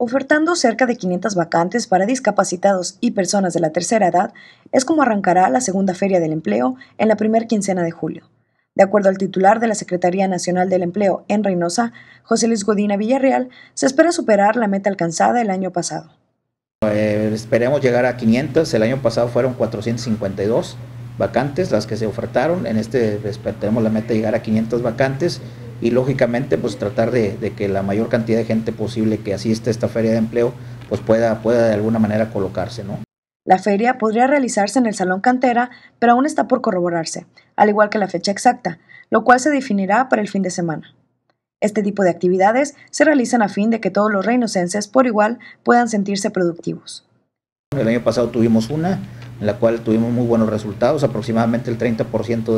Ofertando cerca de 500 vacantes para discapacitados y personas de la tercera edad, es como arrancará la segunda feria del empleo en la primera quincena de julio. De acuerdo al titular de la Secretaría Nacional del Empleo en Reynosa, José Luis Godina Villarreal, se espera superar la meta alcanzada el año pasado. Eh, esperemos llegar a 500, el año pasado fueron 452 vacantes las que se ofertaron, en este pues, tenemos la meta de llegar a 500 vacantes y lógicamente pues tratar de, que la mayor cantidad de gente posible que asista a esta feria de empleo pues pueda, pueda de alguna manera colocarse, ¿no? La feria podría realizarse en el Salón Cantera, pero aún está por corroborarse, al igual que la fecha exacta, lo cual se definirá para el fin de semana. Este tipo de actividades se realizan a fin de que todos los reinocenses por igual puedan sentirse productivos. El año pasado tuvimos una, en la cual tuvimos muy buenos resultados, aproximadamente el 30%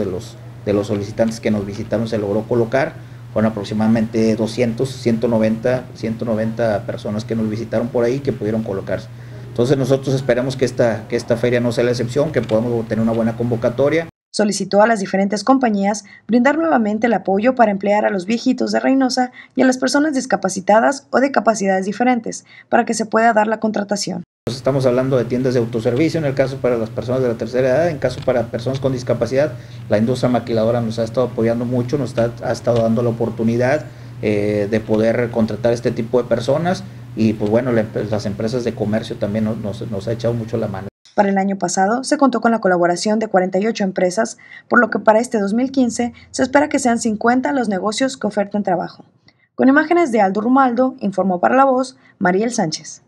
de los solicitantes que nos visitaron se logró colocar con aproximadamente 200, 190, 190 personas que nos visitaron por ahí que pudieron colocarse. Entonces nosotros esperamos que esta, que esta feria no sea la excepción, que podamos tener una buena convocatoria. Solicitó a las diferentes compañías brindar nuevamente el apoyo para emplear a los viejitos de Reynosa y a las personas discapacitadas o de capacidades diferentes para que se pueda dar la contratación estamos hablando de tiendas de autoservicio, en el caso para las personas de la tercera edad, en caso para personas con discapacidad, la industria maquiladora nos ha estado apoyando mucho, nos ha estado dando la oportunidad eh, de poder contratar este tipo de personas y pues bueno, las empresas de comercio también nos, ha echado mucho la mano. Para el año pasado se contó con la colaboración de 48 empresas, por lo que para este 2015 se espera que sean 50 los negocios que oferten trabajo. Con imágenes de Aldo Rumaldo, informó para La Voz, Mariel Sánchez.